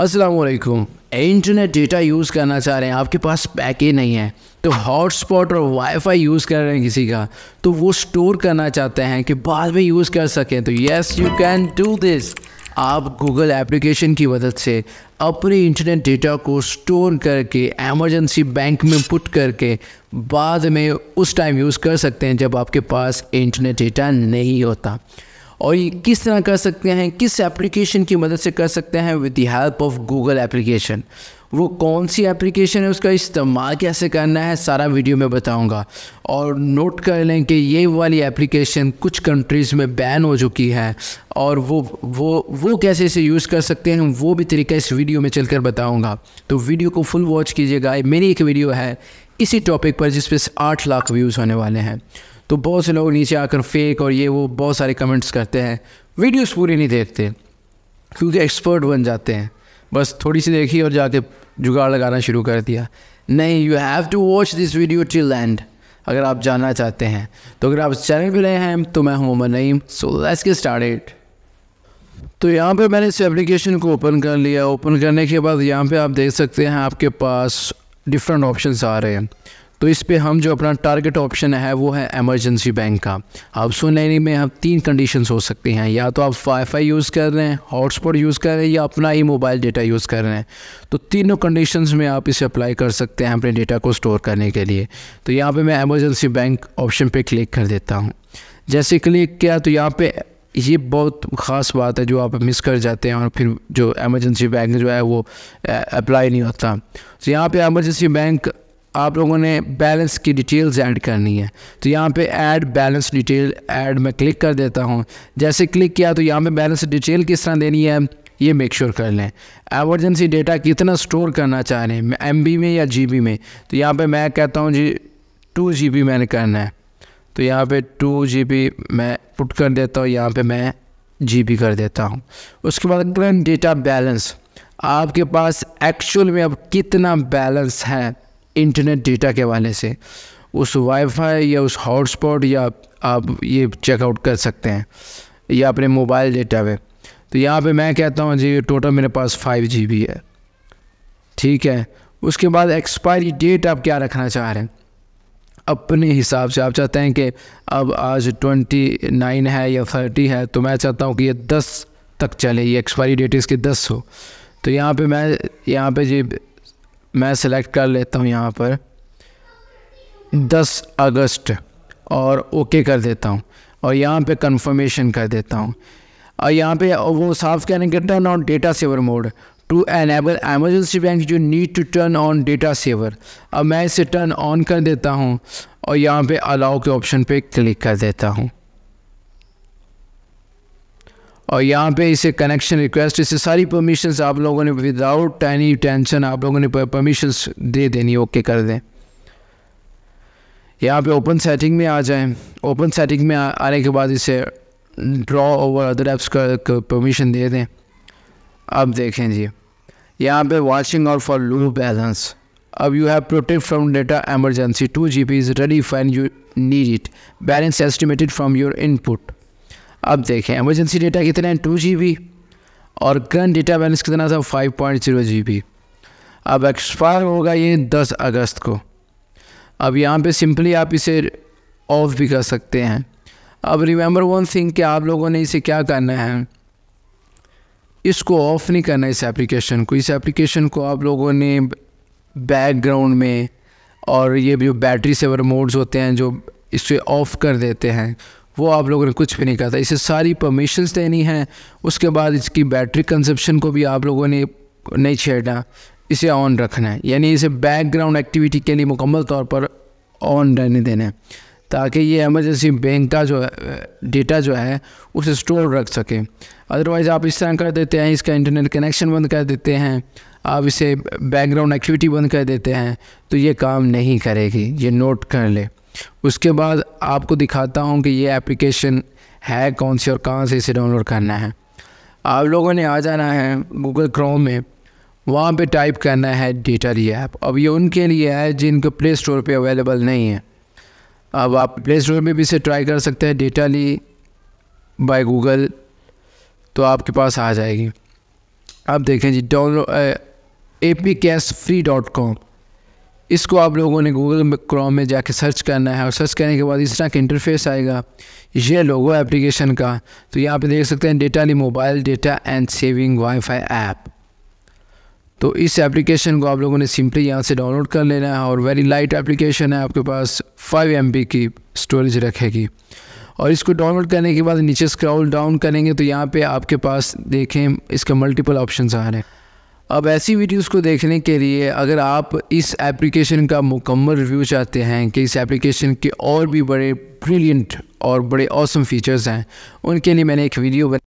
असलकुम internet data use करना चाह रहे हैं आपके पास पैके नहीं है तो हॉटस्पॉट और वाईफाई यूज़ कर रहे हैं किसी का तो वो स्टोर करना चाहते हैं कि बाद में यूज़ कर सकें तो yes you can do this आप गूगल एप्लीकेशन की मदद से अपने इंटरनेट डेटा को स्टोर करके एमरजेंसी बैंक में पुट करके बाद में उस टाइम यूज़ कर सकते हैं जब आपके पास इंटरनेट डेटा नहीं होता और ये किस तरह कर सकते हैं किस एप्लीकेशन की मदद से कर सकते हैं with the help of Google application वो कौन सी एप्लीकेशन है उसका इस्तेमाल कैसे करना है सारा वीडियो में बताऊंगा और नोट कर लें कि ये वाली एप्लीकेशन कुछ कंट्रीज़ में बैन हो चुकी है और वो वो वो कैसे इसे यूज़ कर सकते हैं वो भी तरीका इस वीडियो में चलकर बताऊंगा तो वीडियो को फुल वॉच कीजिएगा मेरी एक वीडियो है इसी टॉपिक पर जिस पर आठ लाख व्यूज़ होने वाले हैं तो बहुत से लोग नीचे आकर फेक और ये वो बहुत सारे कमेंट्स करते हैं वीडियोस पूरी नहीं देखते क्योंकि एक्सपर्ट बन जाते हैं बस थोड़ी सी देखी और जाके जुगाड़ लगाना शुरू कर दिया नहीं you have to watch this video till end अगर आप जानना चाहते हैं तो अगर आप चैनल पर रहे हैं तो मैं हूँ Umar Naeem so let's get started तो यहाँ पे मैंने इस एप्लीकेशन को ओपन कर लिया ओपन करने के बाद यहाँ पे आप देख सकते हैं आपके पास डिफरेंट ऑप्शंस आ रहे हैं तो इस पर हम जो अपना टारगेट ऑप्शन है वो है एमरजेंसी बैंक का अब लेने में हम तीन कंडीशन हो सकती हैं या तो आप वाईफाई यूज़ कर रहे हैं हॉटस्पॉट यूज़ कर रहे हैं या अपना ही मोबाइल डेटा यूज़ कर रहे हैं तो तीनों कंडीशन में आप इसे अप्लाई कर सकते हैं अपने डेटा को स्टोर करने के लिए तो यहाँ पर मैं एमरजेंसी बैंक ऑप्शन पर क्लिक कर देता हूँ जैसे क्लिक किया तो यहाँ पर ये बहुत ख़ास बात है जो आप मिस कर जाते हैं और फिर जो एमरजेंसी बैंक जो है वो अप्लाई नहीं होता तो यहाँ पे एमरजेंसी बैंक आप लोगों ने बैलेंस की डिटेल्स ऐड करनी है तो यहाँ पे ऐड बैलेंस डिटेल ऐड में क्लिक कर देता हूँ जैसे क्लिक किया तो यहाँ पे बैलेंस डिटेल किस तरह देनी है ये मेक श्योर sure कर लें एमरजेंसी डेटा कितना स्टोर करना चाह रहे हैं एम में या जी में तो यहाँ पर मैं कहता हूँ जी टू जी मैंने करना है तो यहाँ पे टू जी मैं पुट कर देता हूँ यहाँ पे मैं जी कर देता हूँ उसके बाद डेटा बैलेंस आपके पास एक्चुअल में अब कितना बैलेंस है इंटरनेट डेटा के हवाले से उस वाईफाई या उस हॉटस्पॉट या आप ये चेकआउट कर सकते हैं या अपने मोबाइल डेटा पे तो यहाँ पे मैं कहता हूँ जी टोटल मेरे पास फाइव जी बी है ठीक है उसके बाद एक्सपायरी डेट आप क्या रखना चाह रहे हैं अपने हिसाब से आप चाहते हैं कि अब आज ट्वेंटी नाइन है या थर्टी है तो मैं चाहता हूँ कि ये दस तक चले ये एक्सपायरी डेट इसकी दस हो तो यहाँ पे मैं यहाँ पे जी मैं सिलेक्ट कर लेता हूँ यहाँ पर 10 अगस्त और ओके कर देता हूँ और यहाँ पे कंफर्मेशन कर देता हूँ और यहाँ पे वो साफ कहने के है on data saver mode to enable emergency bank you need to turn on data saver अब मैं इसे टर्न ऑन कर देता हूँ और यहाँ पे अलाउ के ऑप्शन पे क्लिक कर देता हूँ और यहाँ पे इसे कनेक्शन रिक्वेस्ट इसे सारी परमिशंस आप लोगों ने विदाउट एनी टेंशन आप लोगों ने परमिशंस दे देनी ओके कर दें यहाँ पे ओपन सेटिंग में आ जाएं ओपन सेटिंग में आने के बाद इसे ड्रॉ ओवर अदर एप्स का परमिशन दे दें अब देखें जी यहाँ पे वॉचिंग और फॉर लू बैलेंस अब you have protect from data emergency two G B is ready when you need it balance estimated from your input अब देखें एमरजेंसी डेटा कितना है टू जी बी और गन डेटा बैलेंस कितना था five point zero G B अब expire होगा ये दस अगस्त को अब यहाँ पे सिंपली आप इसे ऑफ भी कर सकते हैं अब रिमेंबर वन थिंग कि आप लोगों ने इसे क्या करना है इसको ऑफ़ नहीं करना इस एप्लीकेशन को इस एप्लीकेशन को आप लोगों ने बैकग्राउंड में और ये जो बैटरी सेवर मोड्स होते हैं जो इसे ऑफ़ कर देते हैं वो आप लोगों ने कुछ भी नहीं कहा था इसे सारी परमिशंस देनी है उसके बाद इसकी बैटरी कंजप्शन को भी आप लोगों ने नहीं छेड़ना इसे ऑन रखना है यानी इसे बैकग्राउंड एक्टिविटी के लिए मुकम्मल तौर पर ऑन रहने देना है ताकि ये एमरजेंसी बैंक का जो डेटा जो है उसे स्टोर रख सके अदरवाइज़ आप इस तरह कर देते हैं इसका इंटरनेट कनेक्शन बंद कर देते हैं आप इसे बैकग्राउंड एक्टिविटी बंद कर देते हैं तो ये काम नहीं करेगी ये नोट कर ले उसके बाद आपको दिखाता हूँ कि ये एप्लीकेशन है कौन सी और कहाँ से इसे डाउनलोड करना है आप लोगों ने आ जाना है गूगल क्रोम में वहाँ पे टाइप करना है डेटा री ऐप अब ये उनके लिए है जिनको प्ले स्टोर पे अवेलेबल नहीं है अब आप प्ले स्टोर में भी इसे ट्राई कर सकते हैं डेटा ली बाय गूगल तो आपके पास आ जाएगी आप देखें जी download A P cash free dot com इसको आप लोगों ने गूगल क्रोम में जाके सर्च करना है और सर्च करने के बाद इस तरह का इंटरफेस आएगा ये लोगो एप्लीकेशन का तो यहाँ पे देख सकते हैं डेटा ली mobile data and saving wifi app तो इस एप्लीकेशन को आप लोगों ने सिंपली यहाँ से डाउनलोड कर लेना है और वेरी लाइट एप्लीकेशन है आपके पास फाइव एम की स्टोरेज रखेगी और इसको डाउनलोड करने के बाद नीचे स्क्रॉल डाउन करेंगे तो यहाँ पे आपके पास देखें इसके मल्टीपल ऑप्शंस आ रहे हैं अब ऐसी वीडियोस को देखने के लिए अगर आप इस एप्लीकेशन का मुकम्मल रिव्यू चाहते हैं कि इस एप्लीकेशन के और भी बड़े ब्रिलियंट और बड़े औसम फीचर्स हैं उनके लिए मैंने एक वीडियो बना